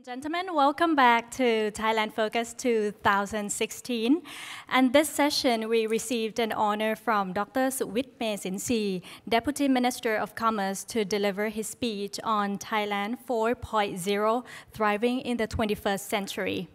and gentlemen, welcome back to Thailand Focus 2016. And this session, we received an honor from Dr. Suwit Mesinsi, Deputy Minister of Commerce, to deliver his speech on Thailand 4.0, Thriving in the 21st Century.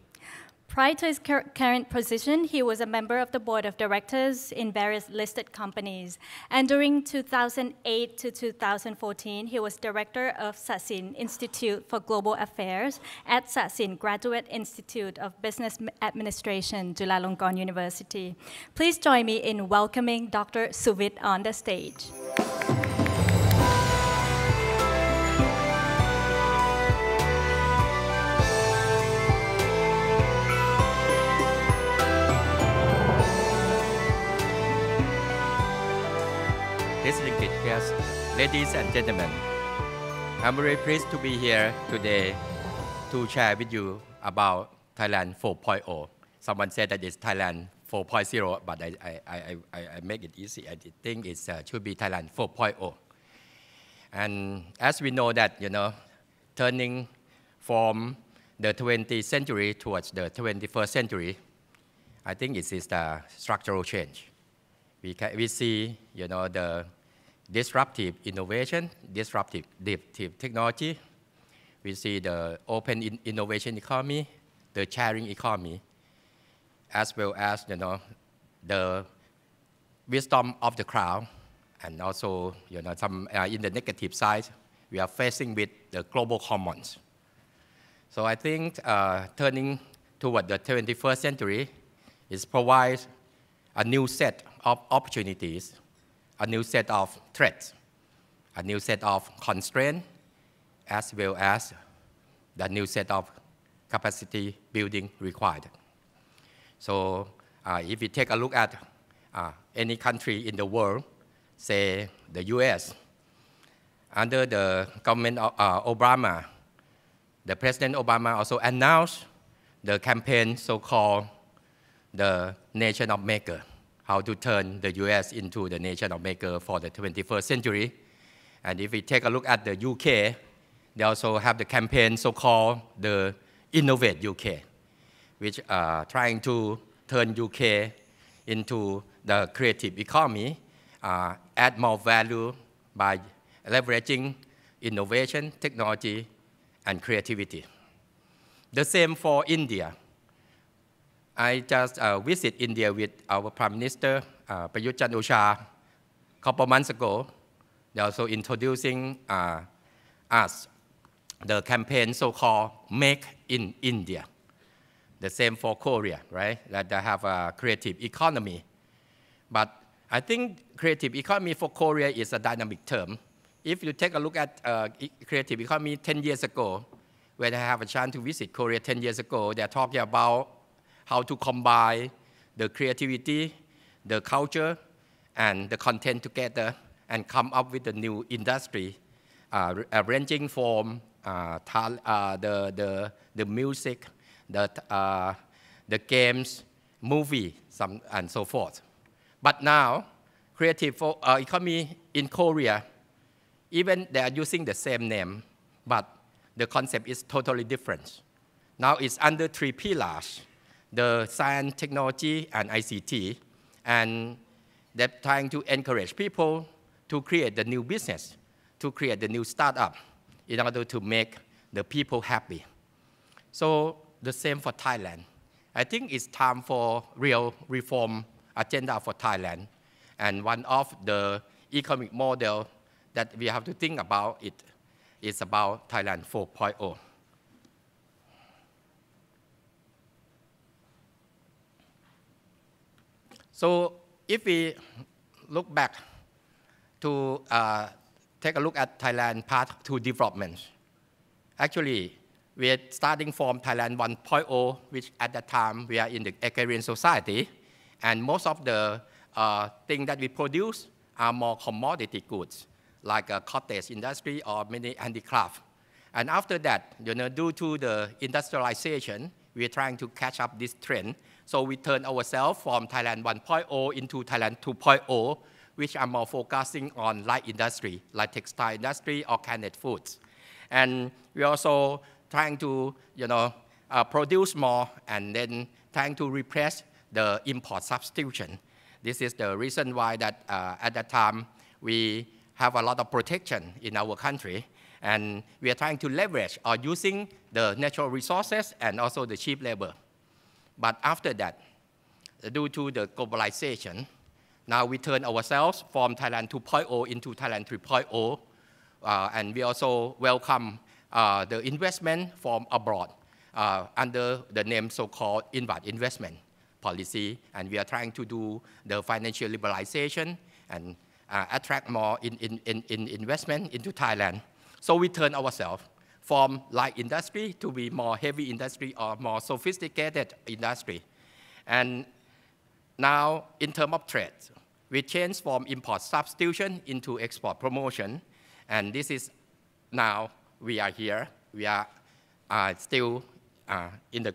Prior to his current position, he was a member of the board of directors in various listed companies. And during 2008 to 2014, he was director of Sasin Institute for Global Affairs at Sasin Graduate Institute of Business Administration, Chulalongkorn University. Please join me in welcoming Dr. Suvit on the stage. distinguished guests, ladies and gentlemen. I'm very pleased to be here today to share with you about Thailand 4.0. Someone said that it's Thailand 4.0, but I, I, I, I make it easy. I think it uh, should be Thailand 4.0. And as we know that, you know, turning from the 20th century towards the 21st century, I think it is the structural change. We, can, we see, you know, the disruptive innovation, disruptive, disruptive technology. We see the open in innovation economy, the sharing economy, as well as you know the wisdom of the crowd, and also you know some uh, in the negative side, we are facing with the global commons. So I think uh, turning toward the 21st century is provides a new set of opportunities a new set of threats, a new set of constraints, as well as the new set of capacity building required. So uh, if we take a look at uh, any country in the world, say the US, under the government of uh, Obama, the President Obama also announced the campaign so-called the Nation of Maker how to turn the US into the nation of maker for the 21st century. And if we take a look at the UK, they also have the campaign so-called the Innovate UK, which are uh, trying to turn UK into the creative economy, uh, add more value by leveraging innovation, technology, and creativity. The same for India. I just uh, India with our Prime Minister, uh, Prayut Chan Osha, a couple months ago. They're also introducing uh, us the campaign so-called Make in India. The same for Korea, right? That they have a creative economy. But I think creative economy for Korea is a dynamic term. If you take a look at uh, creative economy 10 years ago, when I have a chance to visit Korea 10 years ago, they're talking about how to combine the creativity, the culture, and the content together and come up with a new industry, uh, uh ranging from uh, uh, the, the, the music, the, uh, the games, movie, some, and so forth. But now, creative uh, economy in Korea, even they are using the same name, but the concept is totally different. Now it's under three pillars the science, technology, and ICT, and they're trying to encourage people to create the new business, to create the new startup in order to make the people happy. So the same for Thailand. I think it's time for real reform agenda for Thailand. And one of the economic model that we have to think about it is about Thailand 4.0. So if we look back to uh, take a look at Thailand path to development, actually we are starting from Thailand 1.0, which at that time we are in the agrarian society, and most of the uh, things that we produce are more commodity goods, like a cottage industry or many handicraft. And after that, you know, due to the industrialization, we're trying to catch up this trend so we turn ourselves from Thailand 1.0 into Thailand 2.0, which are more focusing on light industry, like textile industry or canned foods. And we also trying to, you know, uh, produce more and then trying to repress the import substitution. This is the reason why that uh, at that time we have a lot of protection in our country and we are trying to leverage or uh, using the natural resources and also the cheap labor. But after that, due to the globalization, now we turn ourselves from Thailand 2.0 into Thailand 3.0, uh, and we also welcome uh, the investment from abroad uh, under the name so-called inward investment policy, and we are trying to do the financial liberalization and uh, attract more in, in, in investment into Thailand. So we turn ourselves from light industry to be more heavy industry or more sophisticated industry. And now, in terms of trade, we change from import substitution into export promotion. And this is now we are here. We are uh, still uh, in the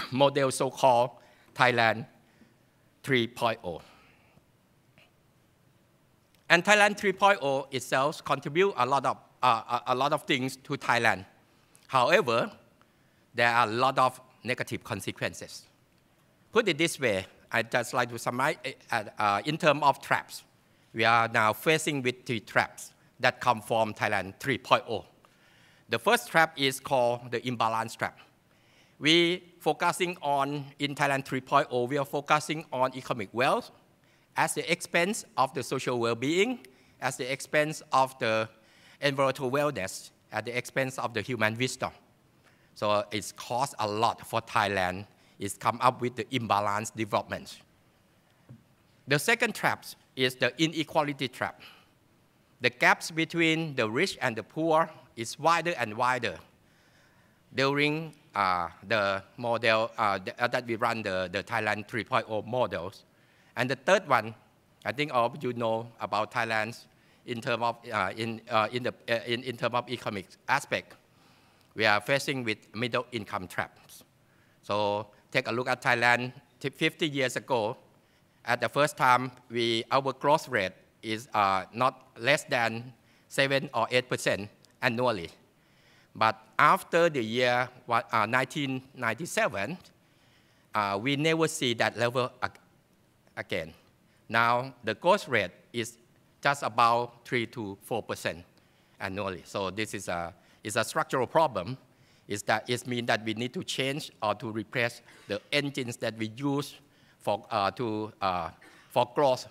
model so-called Thailand 3.0. And Thailand 3.0 itself contributes a lot of uh, a lot of things to Thailand. However, there are a lot of negative consequences. Put it this way, I just like to summarize uh, uh, in terms of traps. We are now facing with three traps that come from Thailand 3.0. The first trap is called the imbalance trap. We focusing on in Thailand 3.0, we are focusing on economic wealth as the expense of the social well-being, as the expense of the environmental wellness at the expense of the human wisdom. So it's cost a lot for Thailand. It's come up with the imbalanced development. The second trap is the inequality trap. The gaps between the rich and the poor is wider and wider. During uh, the model uh, uh that we run the, the Thailand 3.0 models. And the third one, I think all of you know about Thailand's in terms of, uh, in, uh, in, the, uh, in, in term of economic aspect, we are facing with middle income traps. So take a look at Thailand 50 years ago. At the first time, we, our growth rate is uh, not less than 7 or 8% annually. But after the year 1997, uh, uh, we never see that level again. Now the growth rate is just about 3 to 4% annually. So this is a, is a structural problem. Is that it means that we need to change or to replace the engines that we use for, uh, to, uh, for growth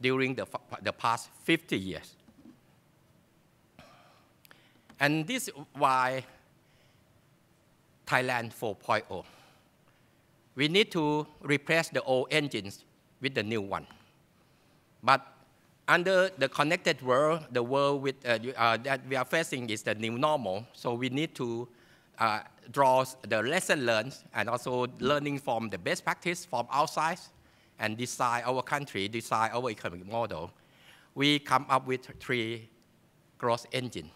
during the, the past 50 years. And this is why Thailand 4.0. We need to replace the old engines with the new one. But under the connected world, the world with, uh, uh, that we are facing is the new normal. So we need to uh, draw the lesson learned and also learning from the best practice from outside and design our country, design our economic model. We come up with three cross engines.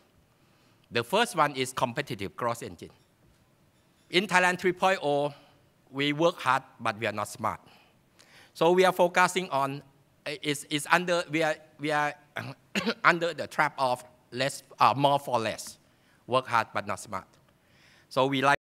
The first one is competitive cross engine. In Thailand 3.0, we work hard, but we are not smart. So we are focusing on uh, is, is under, we are, we are under the trap of less, uh, more for less. Work hard but not smart. So we like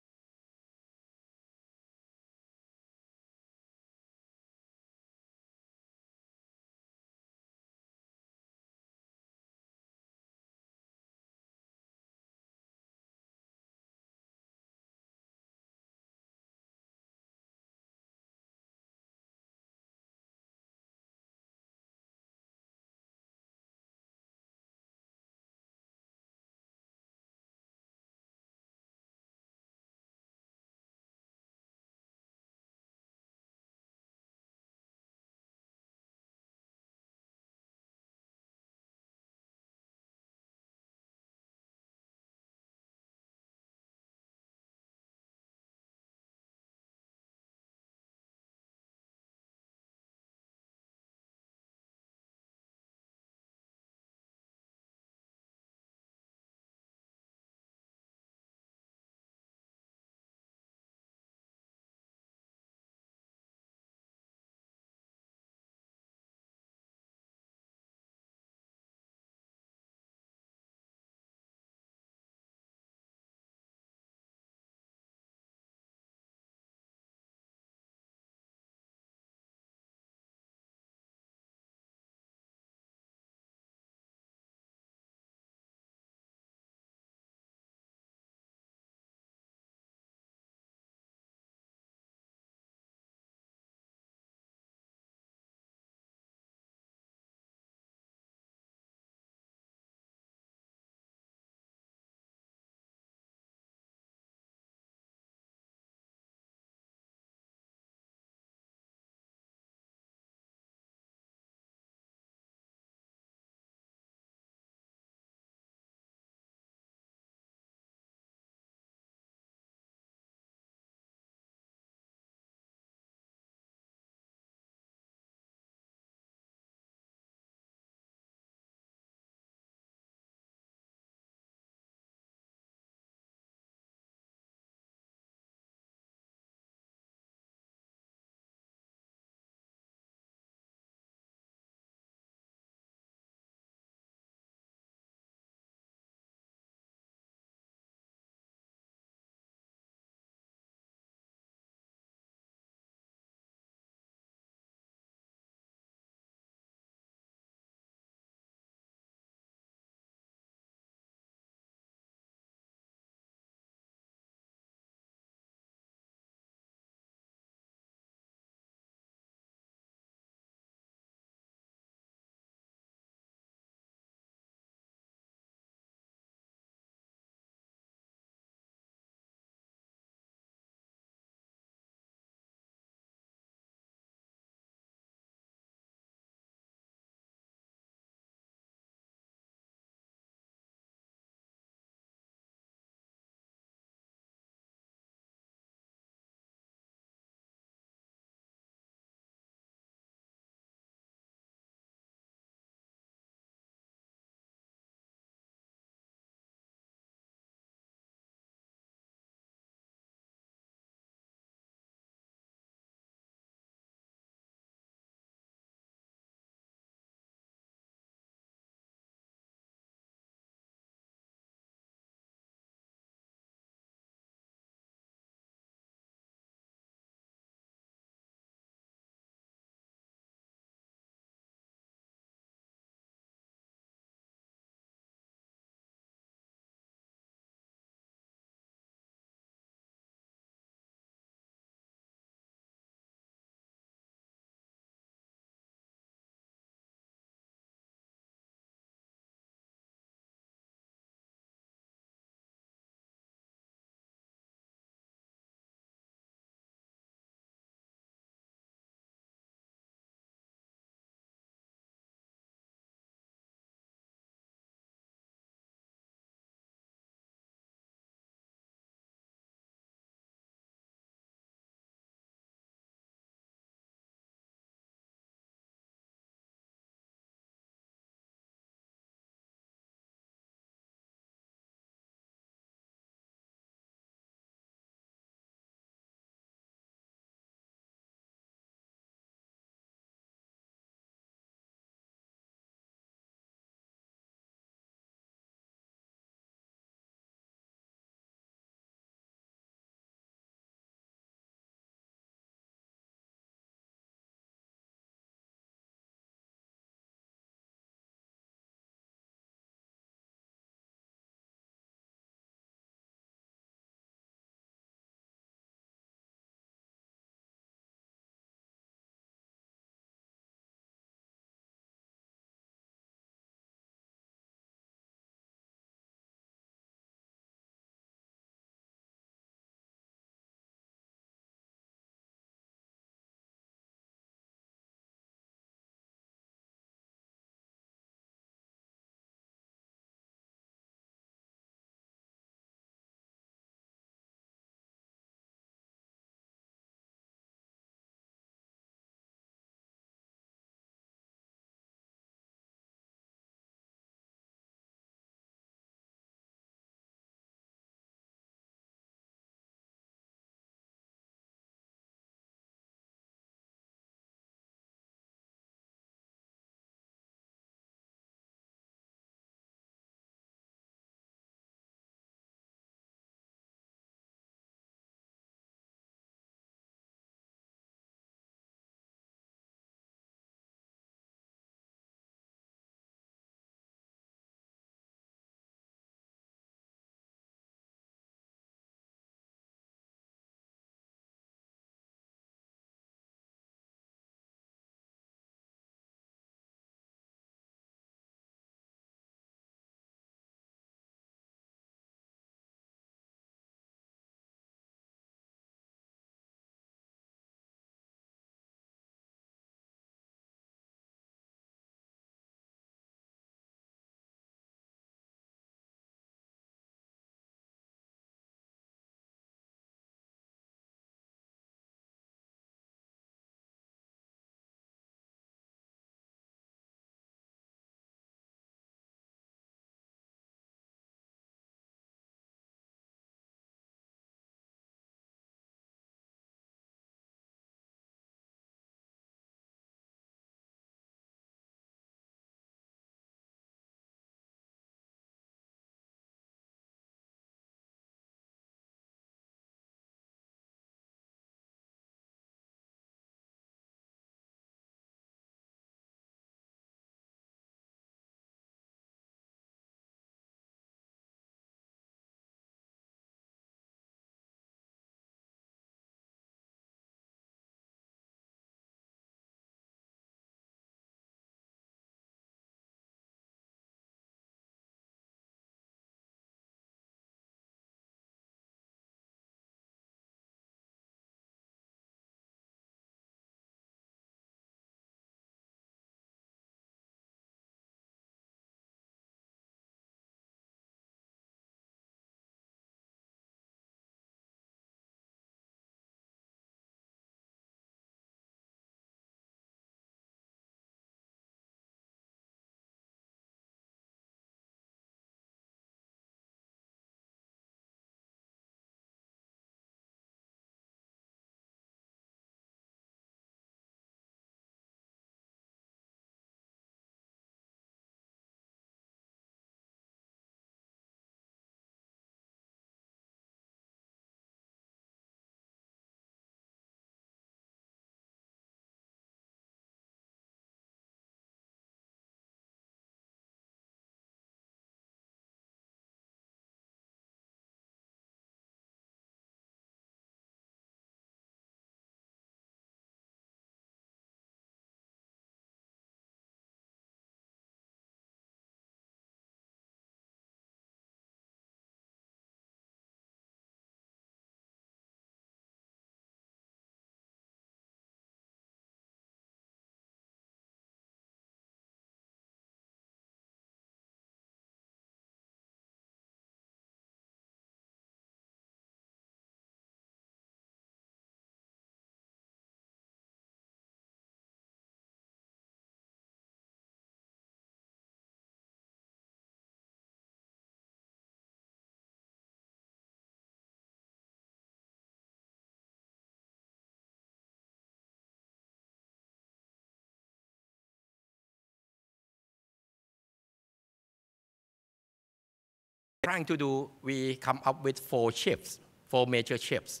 trying to do, we come up with four shifts, four major shifts.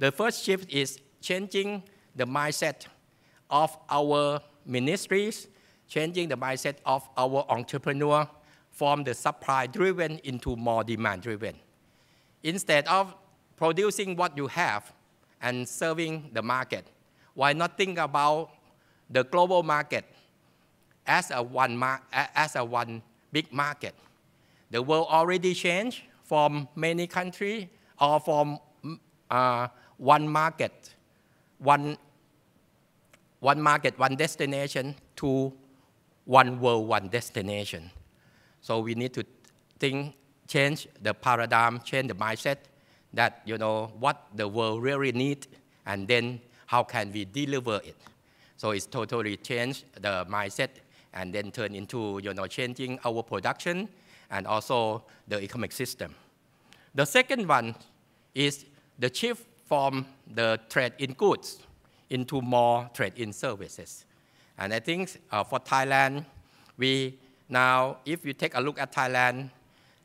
The first shift is changing the mindset of our ministries, changing the mindset of our entrepreneur from the supply driven into more demand driven. Instead of producing what you have and serving the market, why not think about the global market as a one, as a one big market? the world already changed from many countries or uh, from mm, uh, one market, one, one market, one destination to one world, one destination. So we need to think, change the paradigm, change the mindset that, you know, what the world really needs and then how can we deliver it. So it's totally changed the mindset and then turn into, you know, changing our production and also the economic system. The second one is the shift from the trade in goods into more trade in services. And I think uh, for Thailand, we now, if you take a look at Thailand,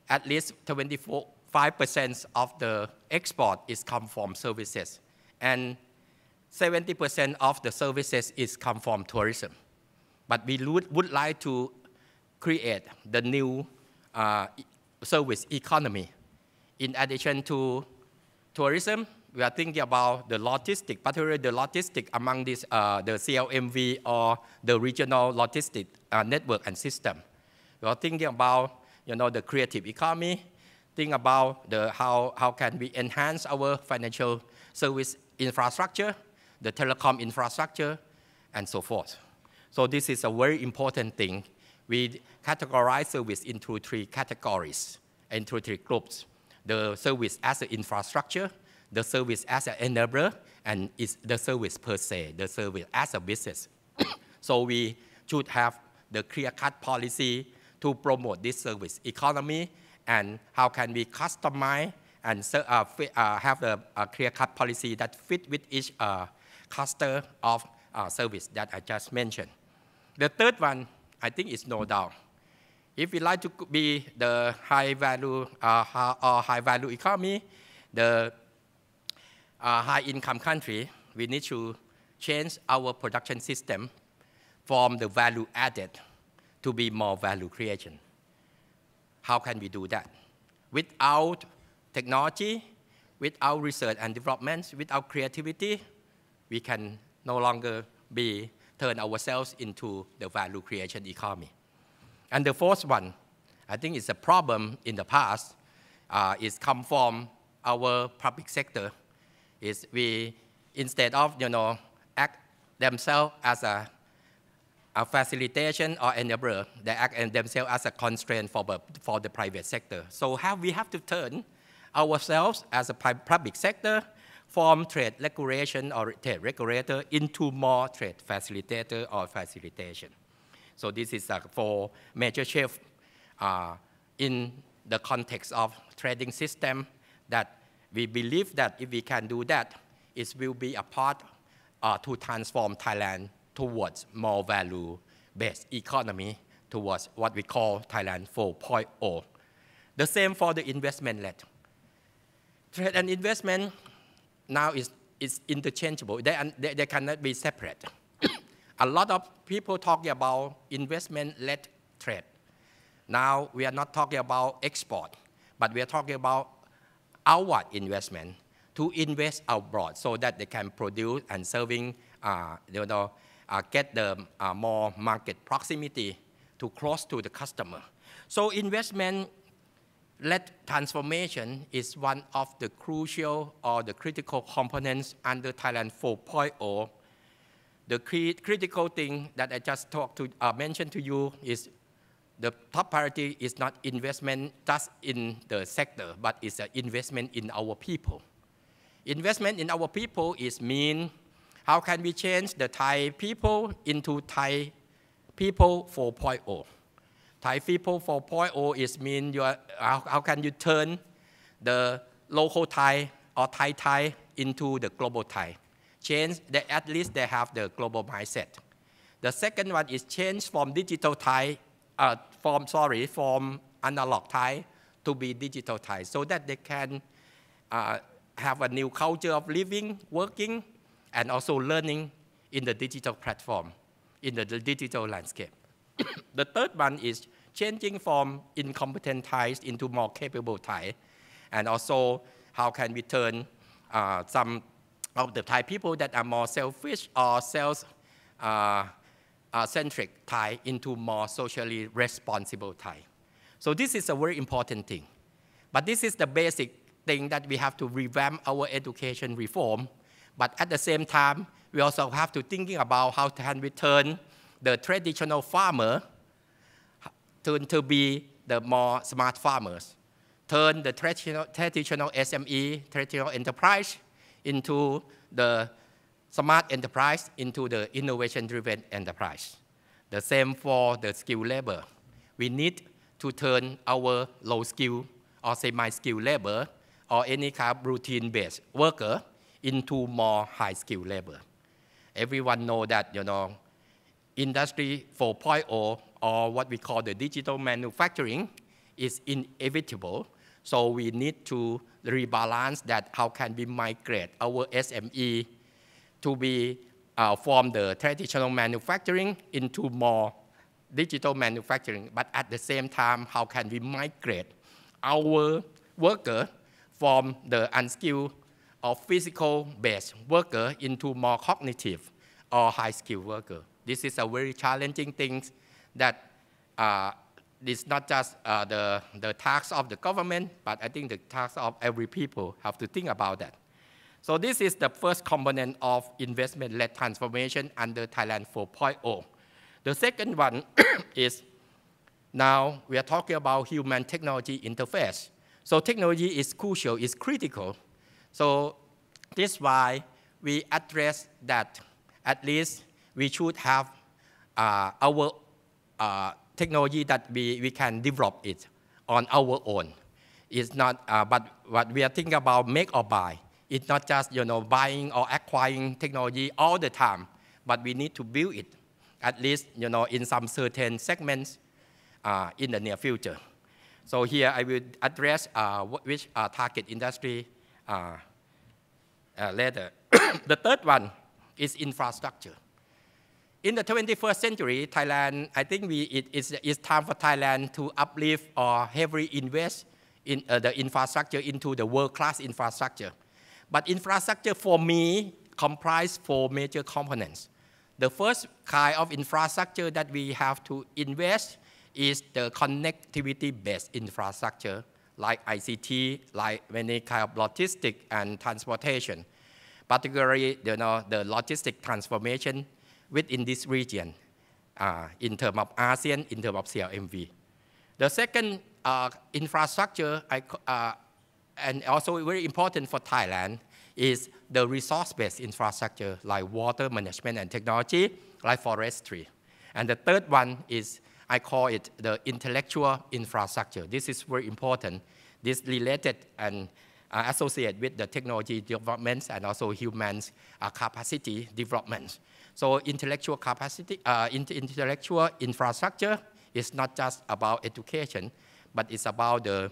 at least 25% of the export is come from services. And 70% of the services is come from tourism. But we would like to create the new uh, service economy. In addition to tourism, we are thinking about the logistic, particularly the logistic among this, uh, the CLMV or the regional logistic uh, network and system. We are thinking about you know, the creative economy, think about the, how, how can we enhance our financial service infrastructure, the telecom infrastructure, and so forth. So this is a very important thing we categorize service into three categories, into three groups. The service as an infrastructure, the service as an enabler, and it's the service per se, the service as a business. so we should have the clear-cut policy to promote this service economy and how can we customize and so, uh, uh, have a, a clear-cut policy that fit with each uh, cluster of uh, service that I just mentioned. The third one I think it's no doubt. If we like to be the high value uh, high, uh, or high value economy, the uh, high income country, we need to change our production system from the value added to be more value creation. How can we do that? Without technology, without research and development, without creativity, we can no longer be turn ourselves into the value creation economy. And the fourth one, I think it's a problem in the past, uh, is come from our public sector, is we, instead of, you know, act themselves as a, a facilitation or enabler, they act themselves as a constraint for, for the private sector. So we have to turn ourselves as a public sector Form trade regulation or trade regulator into more trade facilitator or facilitation. So this is a uh, four major shift uh, in the context of trading system that we believe that if we can do that, it will be a part uh, to transform Thailand towards more value-based economy, towards what we call Thailand 4.0. The same for the investment-led. Trade and investment now is, is interchangeable. They, they, they cannot be separate. a lot of people talking about investment-led trade. Now we are not talking about export, but we are talking about outward investment to invest abroad so that they can produce and serving, uh, you know, uh, get the uh, more market proximity to close to the customer. So investment let transformation is one of the crucial or the critical components under Thailand 4.0. The critical thing that I just talked to, uh, mentioned to you is the top priority is not investment just in the sector, but it's an investment in our people. Investment in our people is mean how can we change the Thai people into Thai people 4.0. Thai people 4.0 is mean you are, how, how can you turn the local Thai or Thai Thai into the global Thai. Change that at least they have the global mindset. The second one is change from digital Thai, uh, from sorry, from analog Thai to be digital Thai, so that they can uh, have a new culture of living, working, and also learning in the digital platform, in the digital landscape. the third one is changing from incompetent ties into more capable Thai. And also, how can we turn uh, some of the Thai people that are more selfish or self uh, uh, centric Thai into more socially responsible Thai. So this is a very important thing. But this is the basic thing that we have to revamp our education reform. But at the same time, we also have to thinking about how can we turn the traditional farmer turn to be the more smart farmers, turn the traditional, traditional SME, traditional enterprise into the smart enterprise, into the innovation-driven enterprise. The same for the skilled labor. We need to turn our low-skill or semi-skilled labor or any kind of routine-based worker into more high-skilled labor. Everyone know that, you know, Industry 4.0, or what we call the digital manufacturing, is inevitable. So we need to rebalance that how can we migrate our SME to be uh, from the traditional manufacturing into more digital manufacturing, but at the same time, how can we migrate our worker from the unskilled or physical-based worker into more cognitive or high-skilled worker? This is a very challenging thing that uh, it's not just uh, the, the task of the government, but I think the task of every people have to think about that. So this is the first component of investment-led transformation under Thailand 4.0. The second one is now we are talking about human technology interface. So technology is crucial, is critical. So this is why we address that at least we should have uh, our uh, technology that we, we can develop it on our own. It's not, uh, but what we are thinking about make or buy. It's not just you know buying or acquiring technology all the time, but we need to build it, at least you know in some certain segments uh, in the near future. So here I will address uh, which uh, target industry uh, uh, later. the third one is infrastructure in the 21st century, Thailand, I think we, it, it's, it's time for Thailand to uplift or heavily invest in uh, the infrastructure into the world-class infrastructure. But infrastructure for me comprises four major components. The first kind of infrastructure that we have to invest is the connectivity-based infrastructure, like ICT, like many kind of logistic and transportation. Particularly, you know, the logistic transformation within this region uh, in terms of ASEAN, in terms of CLMV. The second uh, infrastructure I, uh, and also very important for Thailand is the resource-based infrastructure like water management and technology, like forestry. And the third one is, I call it the intellectual infrastructure. This is very important. This related and uh, associated with the technology developments and also human uh, capacity developments. So intellectual capacity, uh, intellectual infrastructure is not just about education, but it's about the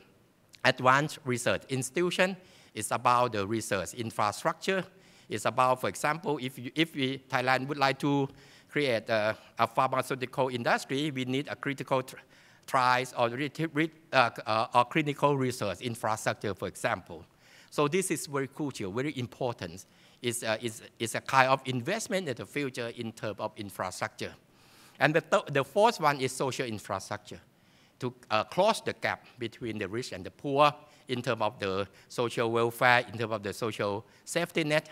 advanced research institution. It's about the research infrastructure. It's about, for example, if, you, if we, Thailand would like to create a, a pharmaceutical industry, we need a critical trials or, uh, uh, or clinical research infrastructure, for example. So this is very crucial, very important is a, is, is a kind of investment in the future in terms of infrastructure. And the, th the fourth one is social infrastructure to uh, close the gap between the rich and the poor in terms of the social welfare, in terms of the social safety net.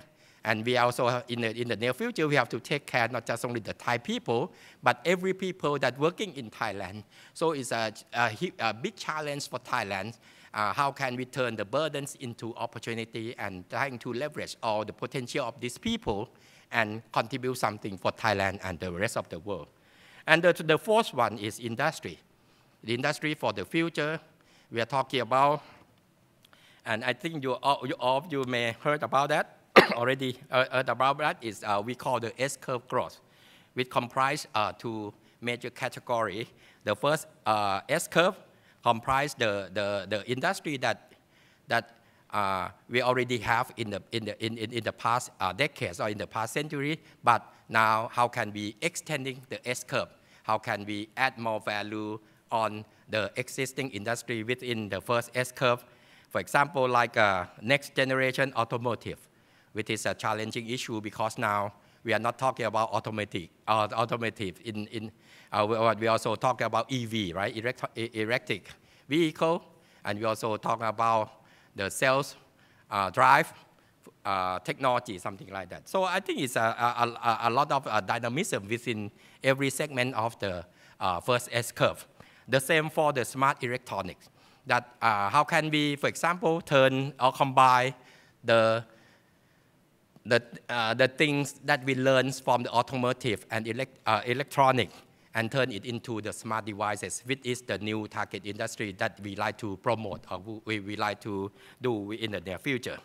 And we also, in the, in the near future, we have to take care not just only the Thai people, but every people that working in Thailand. So it's a, a, a big challenge for Thailand uh, how can we turn the burdens into opportunity and trying to leverage all the potential of these people and contribute something for Thailand and the rest of the world. And the, the fourth one is industry. The industry for the future, we are talking about, and I think you all, you, all you may heard about that already, uh, heard about that, is uh, we call the S-curve growth, which comprises uh, two major categories. The first uh, S-curve, comprise the, the, the industry that, that uh, we already have in the, in the, in, in, in the past uh, decades or in the past century, but now how can we extending the S-curve? How can we add more value on the existing industry within the first S-curve? For example, like uh, next generation automotive, which is a challenging issue because now we are not talking about automatic, uh, automotive in, in, uh, we also talk about EV, right? Electric, vehicle, and we also talk about the sales uh, drive uh, technology, something like that. So I think it's a, a, a, lot of uh, dynamism within every segment of the uh, first S curve. The same for the smart electronics. That uh, how can we, for example, turn or combine the the, uh, the things that we learn from the automotive and elect, electronic and turn it into the smart devices, which is the new target industry that we like to promote or we, we like to do in the near future.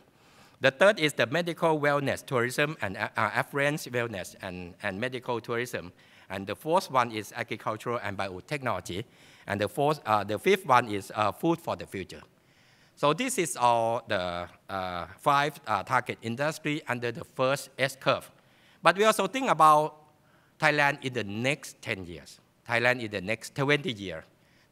The third is the medical wellness tourism and uh, uh, affluence wellness and, and medical tourism. And the fourth one is agricultural and biotechnology. And the, fourth, uh, the fifth one is uh, food for the future. So this is all the uh, five uh, target industry under the first S curve. But we also think about Thailand in the next 10 years, Thailand in the next 20 years.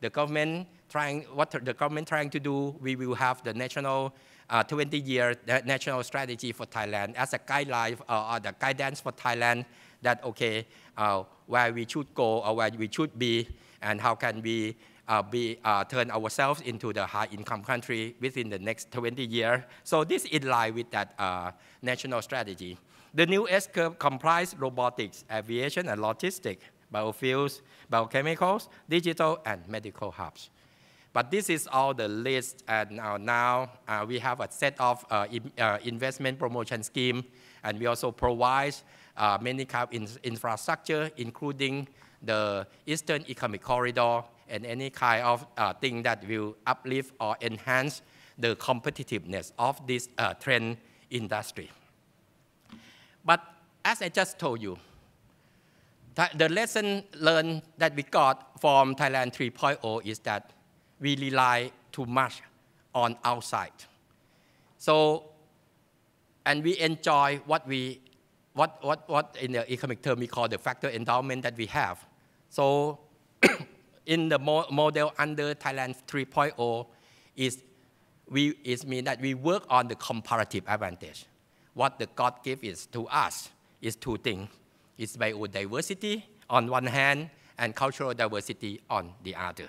The government trying, what the government trying to do, we will have the national uh, 20 year national strategy for Thailand as a guideline uh, or uh, the guidance for Thailand that okay, uh, where we should go or where we should be and how can we uh, be, uh, turn ourselves into the high-income country within the next 20 years. So this is in line with that uh, national strategy. The new S-curve comprises robotics, aviation and logistics, biofuels, biochemicals, digital and medical hubs. But this is all the list, and uh, now uh, we have a set of uh, in, uh, investment promotion scheme, and we also provide uh, many kind of in infrastructure, including the Eastern Economic Corridor and any kind of uh, thing that will uplift or enhance the competitiveness of this trend industry. But as I just told you, the lesson learned that we got from Thailand 3.0 is that we rely too much on outside. So, and we enjoy what we, what, what, what in the economic term we call the factor endowment that we have. So in the model under Thailand 3.0 is we, is mean that we work on the comparative advantage what the God gave is to us is two things. It's biodiversity on one hand and cultural diversity on the other.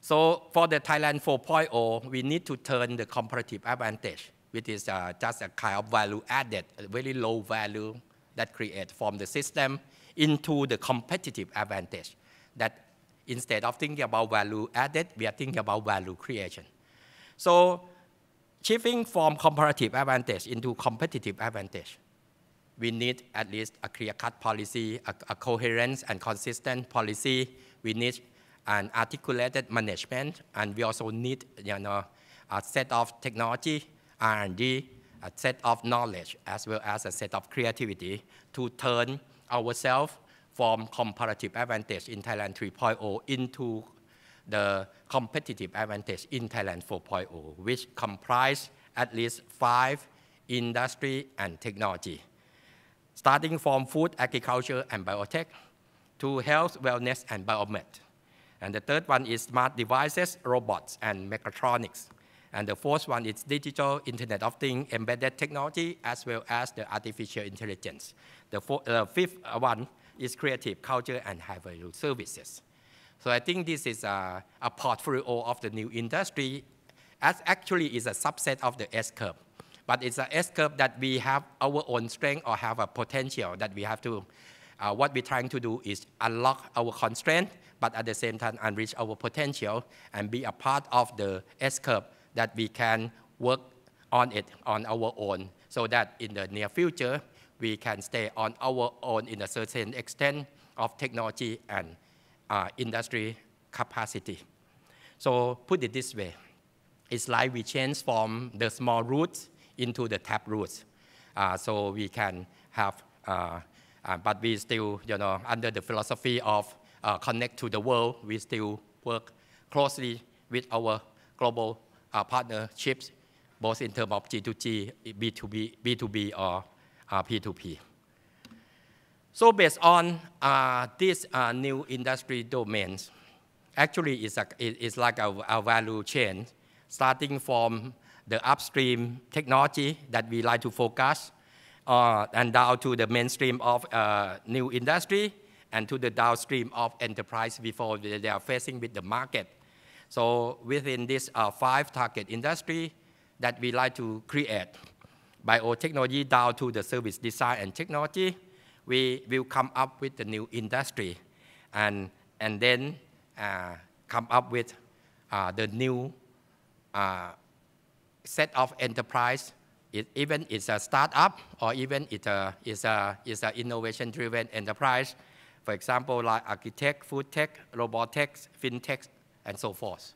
So for the Thailand 4.0, we need to turn the comparative advantage, which is uh, just a kind of value added, a very low value that create from the system into the competitive advantage that instead of thinking about value added, we are thinking about value creation. So shifting from comparative advantage into competitive advantage, we need at least a clear-cut policy, a, a coherent and consistent policy. We need an articulated management, and we also need you know, a set of technology, R&D, a set of knowledge, as well as a set of creativity to turn ourselves from comparative advantage in Thailand 3.0 into the competitive advantage in Thailand 4.0, which comprise at least five industry and technology, starting from food, agriculture, and biotech, to health, wellness, and biomed. And the third one is smart devices, robots, and mechatronics. And the fourth one is digital Internet of Things, embedded technology, as well as the artificial intelligence. The, four, uh, fifth one is creative culture and high value services. So I think this is a, a portfolio of the new industry. As actually is a subset of the S curve, but it's an S curve that we have our own strength or have a potential that we have to. Uh, what we're trying to do is unlock our constraint, but at the same time unleash our potential and be a part of the S curve that we can work on it on our own, so that in the near future we can stay on our own in a certain extent of technology and uh, industry capacity. So put it this way, it's like we change from the small roots into the tap roots. Uh, so we can have, uh, uh, but we still, you know, under the philosophy of uh, connect to the world, we still work closely with our global uh, partnerships, both in terms of G2G, B2B, B2B or P2P. So based on uh, these uh, new industry domains, actually it's, a, it's like a, a, value chain, starting from the upstream technology that we like to focus, uh, and down to the mainstream of uh, new industry, and to the downstream of enterprise before they are facing with the market. So within these uh, five target industry that we like to create, biotechnology down to the service design and technology, we will come up with the new industry and, and then uh, come up with uh, the new uh, set of enterprise. It, even it's a startup or even it's uh, a, it's a, it's a innovation-driven enterprise. For example, like architect, food tech, robotics, fintech, and so forth.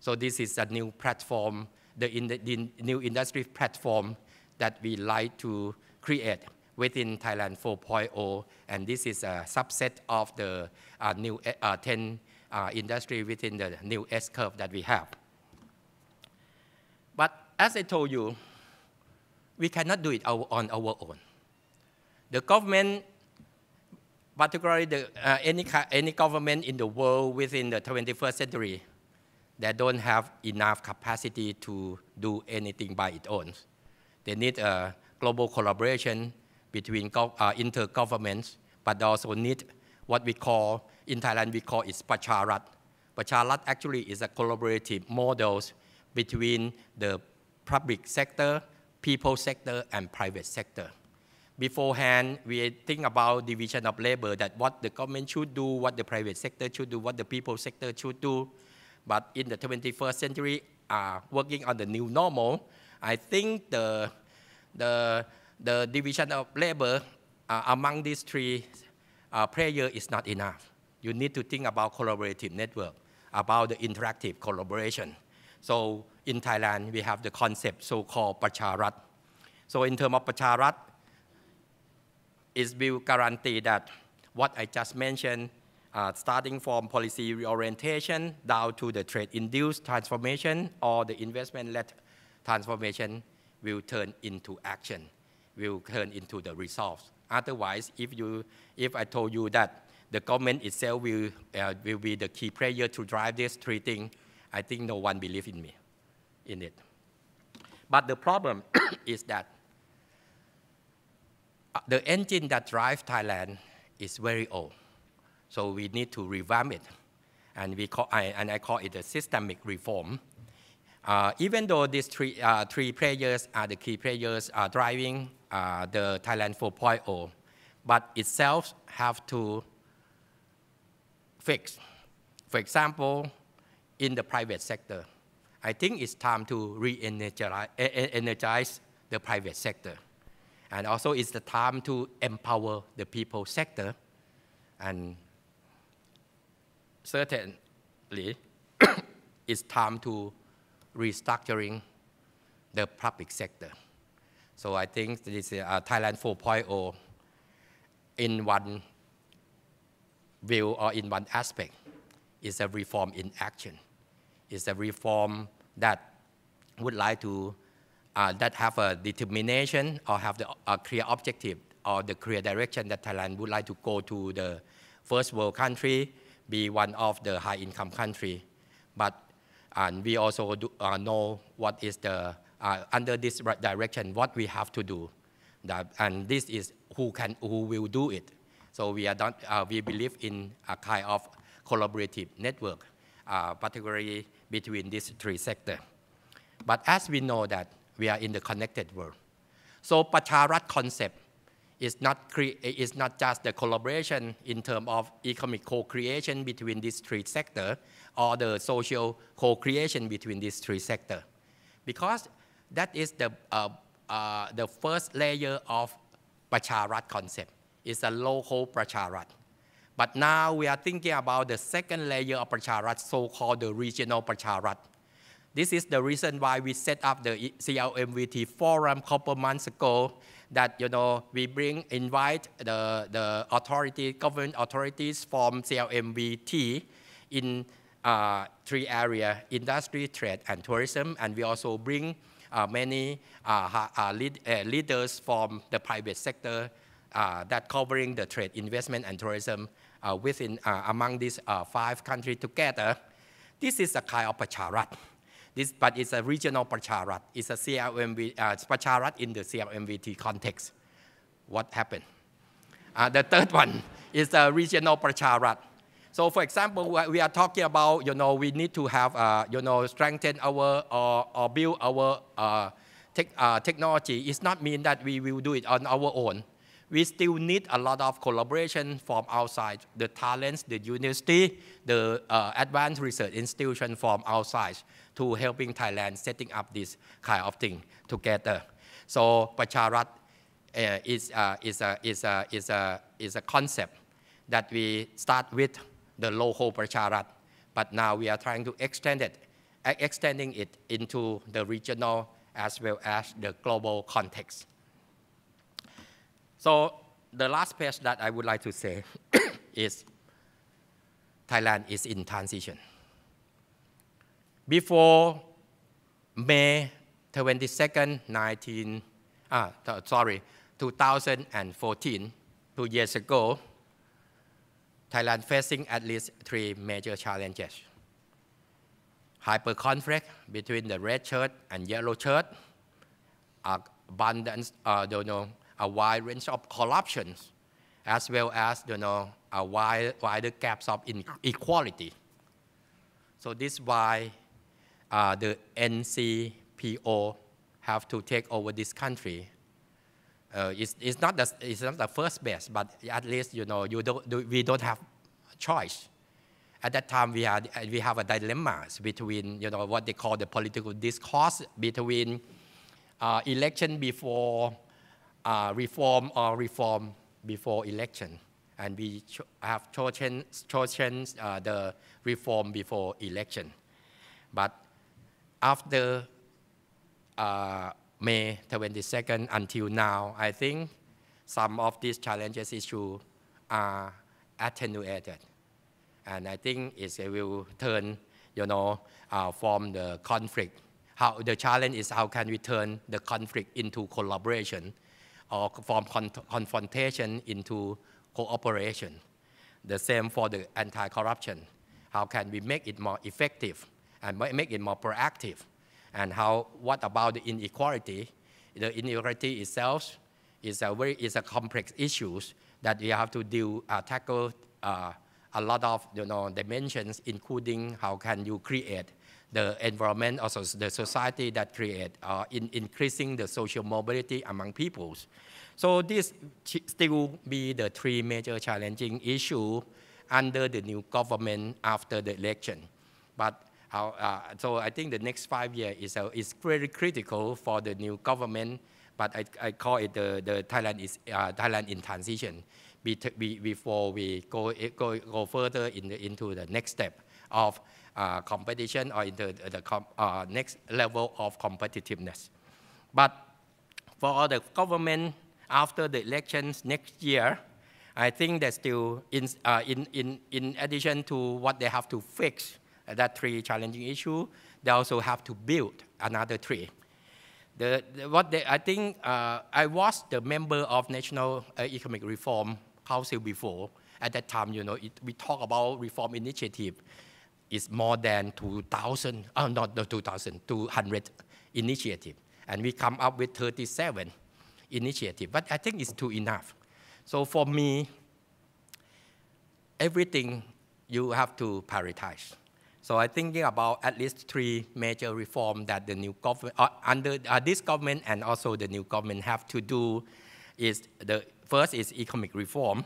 So this is a new platform, the, in the, the new industry platform that we like to create within Thailand 4.0, and this is a subset of the uh, new uh, uh 10 uh, industry within the new S-curve that we have. But as I told you, we cannot do it our, on our own. The government, particularly the, uh, any, any government in the world within the 21st century, they don't have enough capacity to do anything by its own. They need a global collaboration between uh, intergovernments, but also need what we call, in Thailand we call it Pacharat. Pacharat actually is a collaborative models between the public sector, people sector, and private sector. Beforehand, we think about division of labor, that what the government should do, what the private sector should do, what the people sector should do. But in the 21st century, uh, working on the new normal, I think the, the the division of labor uh, among these three uh, players is not enough. You need to think about collaborative network, about the interactive collaboration. So in Thailand, we have the concept so-called Pacharat. So in terms of Pacharat, it will guarantee that what I just mentioned, uh, starting from policy reorientation down to the trade-induced transformation or the investment-led transformation will turn into action will turn into the results. Otherwise, if, you, if I told you that the government itself will, uh, will be the key player to drive this three I think no one believes in me, in it. But the problem is that uh, the engine that drives Thailand is very old. So we need to revamp it. And, we call, I, and I call it a systemic reform uh, even though these three, uh, three players are the key players uh, driving uh, the Thailand 4.0, but itself have to fix. For example, in the private sector, I think it's time to re-energize the private sector. And also it's the time to empower the people sector. And certainly, it's time to restructuring the public sector. So I think this is uh, Thailand 4.0 in one view or in one aspect is a reform in action. It's a reform that would like to, uh, that have a determination or have the, a clear objective or the clear direction that Thailand would like to go to the first world country, be one of the high income country, but and we also do, uh, know what is the, uh, under this direction, what we have to do. That, and this is who, can, who will do it. So we, are done, uh, we believe in a kind of collaborative network, uh, particularly between these three sectors. But as we know that we are in the connected world. So Pacharat concept it's not, not just the collaboration in terms of economic co-creation between these three sectors or the social co-creation between these three sectors. Because that is the, uh, uh, the first layer of Pracharat concept. It's a local Pracharat. But now we are thinking about the second layer of Pracharat, so-called the regional Pracharat. This is the reason why we set up the CLMVT forum a couple months ago that you know we bring invite the the authority government authorities from CLMVT in uh, three area industry, trade, and tourism, and we also bring uh, many uh, uh lead, uh, leaders from the private sector uh, that covering the trade, investment, and tourism within among these five countries together. This is a kind of a charade. This, but it's a regional Pracharat. It's a CLMV, uh, Pracharat in the CLMVT context. What happened? Uh, the third one is a regional Pracharat. So for example, we are talking about, you know, we need to have, uh, you know, strengthen our or, uh, or build our uh, te uh, technology. It's not mean that we will do it on our own we still need a lot of collaboration from outside, the talents, the university, the uh, advanced research institution from outside to helping Thailand setting up this kind of thing together. So Pacharat uh, is, uh, is, a, is, a, is, a, is a concept that we start with the local Pacharat, but now we are trying to extend it, extending it into the regional as well as the global context. So the last page that I would like to say is Thailand is in transition. Before May 22nd, 19, ah, sorry, 2014, two years ago, Thailand facing at least three major challenges. Hyper conflict between the red shirt and yellow shirt, abundance, uh, don't know, a wide range of corruptions, as well as you know, a wide, wider gaps of inequality. So this is why uh, the NCPO have to take over this country. Uh, it's, it's, not the, it's not the first best, but at least you know, you don't, we don't have choice. At that time, we, had, we have a dilemma between you know, what they call the political discourse between uh, election before uh, reform or uh, reform before election. And we cho have chosen, chosen uh, the reform before election. But after uh, May 22nd until now, I think some of these challenges issue are attenuated. And I think it will turn, you know, uh, from the conflict. How, the challenge is how can we turn the conflict into collaboration or from confrontation into cooperation. The same for the anti-corruption. How can we make it more effective and make it more proactive? And how, what about the inequality? The inequality itself is a very is a complex issue that we have to deal, uh, tackle uh, a lot of you know, dimensions, including how can you create the environment, also the society that create uh, in increasing the social mobility among peoples. So this still be the three major challenging issue under the new government after the election. But how, uh, so I think the next five years is, uh, is very critical for the new government, but I, I call it the, the Thailand, is, uh, Thailand in transition before we go, go, go further in the, into the next step of uh, competition or into the com uh, next level of competitiveness. But for the government after the elections next year, I think that still, in, uh, in, in, in addition to what they have to fix, uh, that three challenging issue, they also have to build another three. The, the, what they, I think uh, I was the member of National uh, Economic Reform Council before. At that time, you know, it, we talk about reform initiative is more than 2,000, oh, uh, not 2,000, 200 initiative. And we come up with 37 initiative, but I think it's too enough. So for me, everything you have to prioritize. So I'm thinking about at least three major reforms that the new government, uh, under uh, this government and also the new government have to do is the first is economic reform.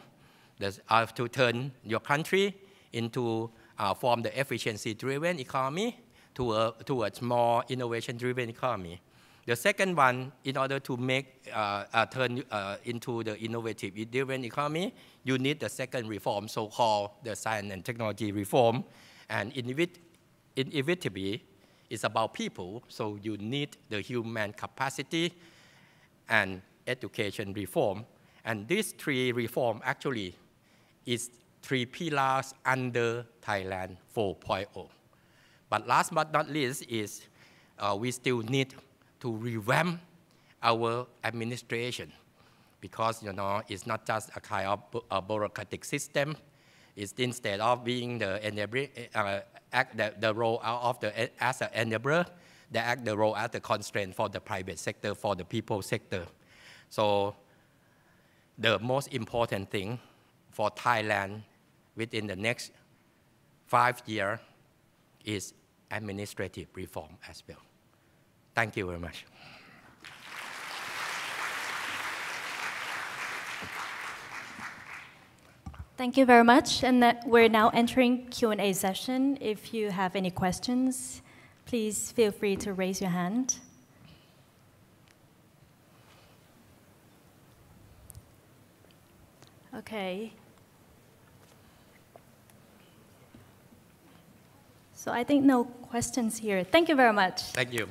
There's, have uh, to turn your country into uh, from the efficiency-driven economy to a, towards more innovation-driven economy. The second one, in order to make uh, uh, turn uh, into the innovative driven economy, you need the second reform, so-called the science and technology reform. And inevitably, it's about people, so you need the human capacity and education reform. And these three reform actually is three pillars under Thailand 4.0. But last but not least is uh, we still need to revamp our administration because you know it's not just a kind of a bureaucratic system. It's instead of being the enabler, uh, act the, the role of the as an enabler, they act the role as the constraint for the private sector, for the people sector. So the most important thing for Thailand within the next five years is administrative reform as well. Thank you very much. Thank you very much. And we're now entering Q&A session. If you have any questions, please feel free to raise your hand. Okay. So I think no questions here. Thank you very much. Thank you.